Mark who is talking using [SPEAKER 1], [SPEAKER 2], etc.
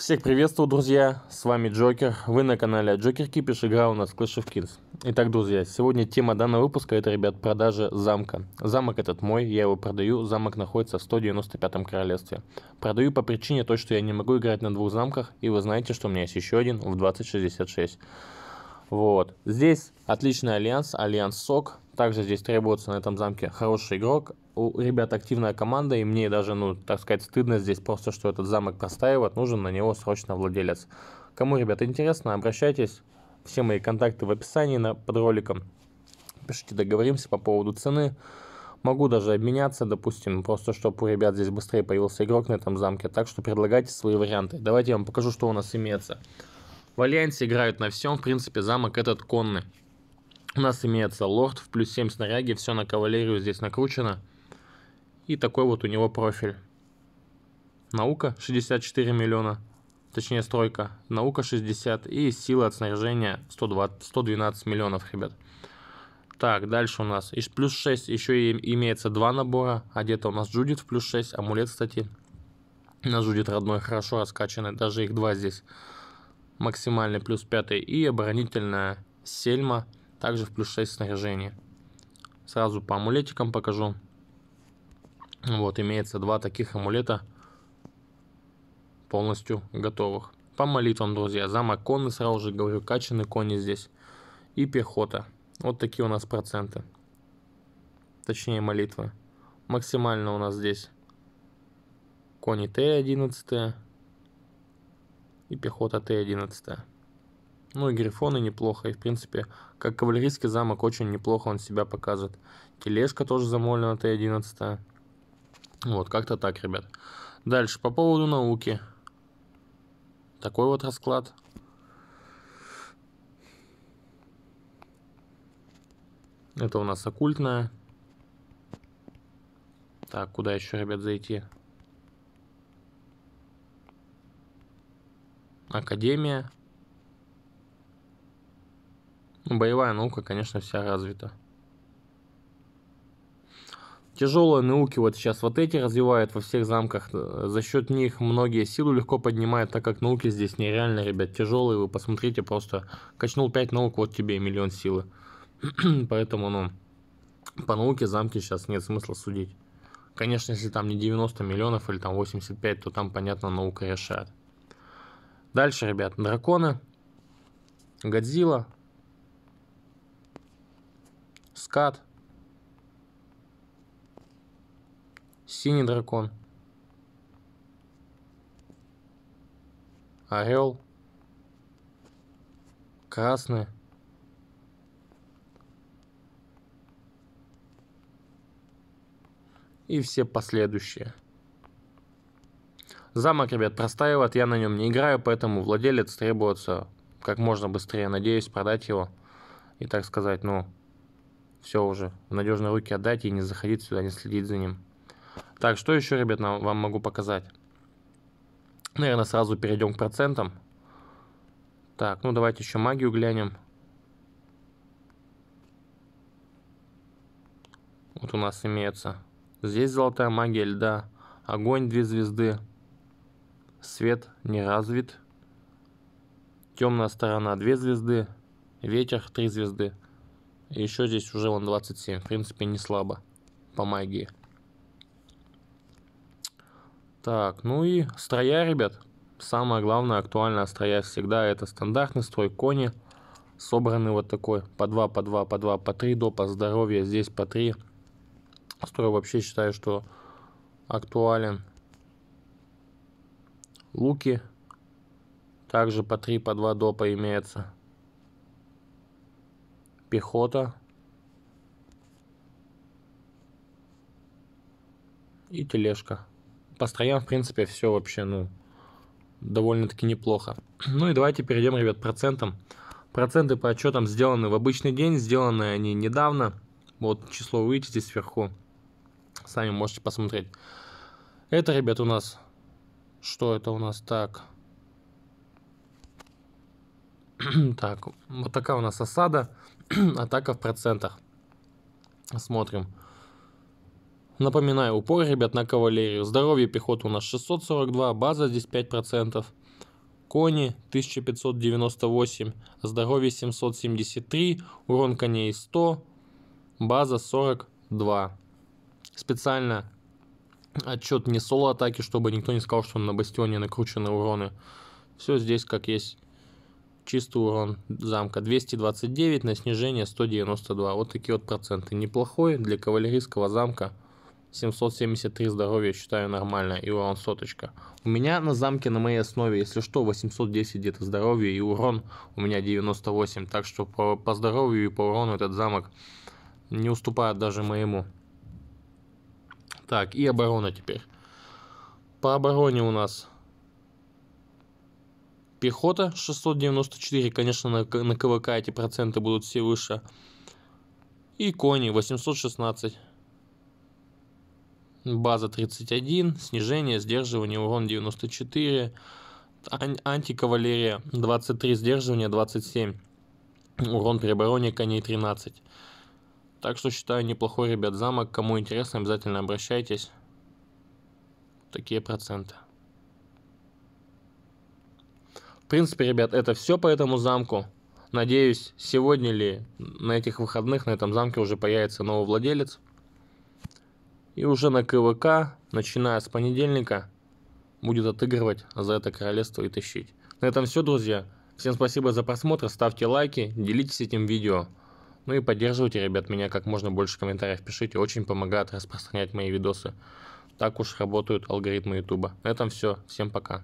[SPEAKER 1] Всех приветствую, друзья, с вами Джокер, вы на канале Джокер Кипиш, игра у нас Clash of Kings. Итак, друзья, сегодня тема данного выпуска это, ребят, продажа замка. Замок этот мой, я его продаю, замок находится в 195 м королевстве. Продаю по причине той, что я не могу играть на двух замках, и вы знаете, что у меня есть еще один в 2066. Вот. Здесь отличный альянс, альянс СОК. Также здесь требуется на этом замке хороший игрок. У ребят активная команда, и мне даже, ну, так сказать, стыдно здесь просто, что этот замок простаивает. Нужен на него срочно владелец. Кому, ребята, интересно, обращайтесь. Все мои контакты в описании на, под роликом. Пишите, договоримся по поводу цены. Могу даже обменяться, допустим, просто чтобы у ребят здесь быстрее появился игрок на этом замке. Так что предлагайте свои варианты. Давайте я вам покажу, что у нас имеется варианте играют на всем, в принципе, замок этот конный. У нас имеется лорд в плюс 7 снаряги, все на кавалерию здесь накручено. И такой вот у него профиль. Наука 64 миллиона, точнее стройка, наука 60 и сила от снаряжения 120, 112 миллионов, ребят. Так, дальше у нас и плюс 6, еще и имеется два набора. Одета у нас Джудит в плюс 6, амулет, кстати. На Джудит родной хорошо раскачанный, даже их два здесь максимальный плюс 5 и оборонительная сельма также в плюс 6 снаряжение. Сразу по амулетикам покажу. Вот, имеется два таких амулета полностью готовых. По молитвам, друзья, замок конный, сразу же говорю, качаны кони здесь. И пехота. Вот такие у нас проценты. Точнее молитвы. Максимально у нас здесь кони Т11, и пехота Т-11. Ну и грифоны неплохо, и в принципе, как кавалерийский замок, очень неплохо он себя показывает. Тележка тоже замолена Т-11. Вот, как-то так, ребят. Дальше, по поводу науки. Такой вот расклад. Это у нас оккультная. Так, куда еще, ребят, зайти? академия. Ну, боевая наука, конечно, вся развита. Тяжелые науки вот сейчас вот эти развивают во всех замках. За счет них многие силу легко поднимают, так как науки здесь нереально, ребят, тяжелые. Вы посмотрите, просто качнул 5 наук, вот тебе миллион силы. Поэтому, ну, по науке замки сейчас нет смысла судить. Конечно, если там не 90 миллионов или там 85, то там, понятно, наука решает. Дальше, ребят, драконы. Годзилла. Скат. Синий дракон. Орел. Красный. И все последующие. Замок, ребят, простаивает, я на нем не играю, поэтому владелец требуется как можно быстрее, надеюсь, продать его. И так сказать, ну, все уже, в надежные руки отдать и не заходить сюда, не следить за ним. Так, что еще, ребят, вам могу показать? Наверное, сразу перейдем к процентам. Так, ну давайте еще магию глянем. Вот у нас имеется. Здесь золотая магия льда. Огонь, две звезды свет не развит, темная сторона 2 звезды, ветер 3 звезды. еще здесь уже он 27, в принципе не слабо по магии. Так, ну и строя, ребят. Самое главное, актуальная строя всегда это стандартный строй кони. Собраны вот такой, по 2, по 2, по 2, по 3 допа, здоровья здесь по 3. Строй вообще считаю, что актуален луки также по 3 по 2 допа имеется пехота и тележка по строям в принципе все вообще ну довольно таки неплохо ну и давайте перейдем ребят процентам проценты по отчетам сделаны в обычный день сделаны они недавно вот число вы видите здесь сверху сами можете посмотреть это ребят у нас что это у нас так? так, вот такая у нас осада. Атака в процентах. Смотрим. Напоминаю, упор, ребят, на кавалерию. Здоровье пехоты у нас 642, база здесь 5%. Кони 1598, здоровье 773, урон коней 100, база 42. Специально отчет не соло атаки, чтобы никто не сказал, что он на бастионе накручены уроны. Все здесь как есть. Чистый урон замка 229 на снижение 192. Вот такие вот проценты. Неплохой для кавалерийского замка. 773 здоровья считаю нормально и урон соточка. У меня на замке на моей основе, если что, 810 где-то здоровья и урон у меня 98. Так что по, по здоровью и по урону этот замок не уступает даже моему. Так, и оборона теперь. По обороне у нас пехота 694. Конечно, на, на КВК эти проценты будут все выше. И кони 816. База 31, снижение, сдерживание, урон 94, ан антикавалерия 23, сдерживание 27, урон при обороне коней 13. Так что считаю неплохой, ребят, замок. Кому интересно, обязательно обращайтесь. Такие проценты. В принципе, ребят, это все по этому замку. Надеюсь, сегодня или на этих выходных на этом замке уже появится новый владелец. И уже на КВК, начиная с понедельника, будет отыгрывать за это королевство и тащить. На этом все, друзья. Всем спасибо за просмотр, ставьте лайки, делитесь этим видео. Ну и поддерживайте, ребят, меня как можно больше комментариев пишите. Очень помогает распространять мои видосы. Так уж работают алгоритмы Ютуба. На этом все. Всем пока.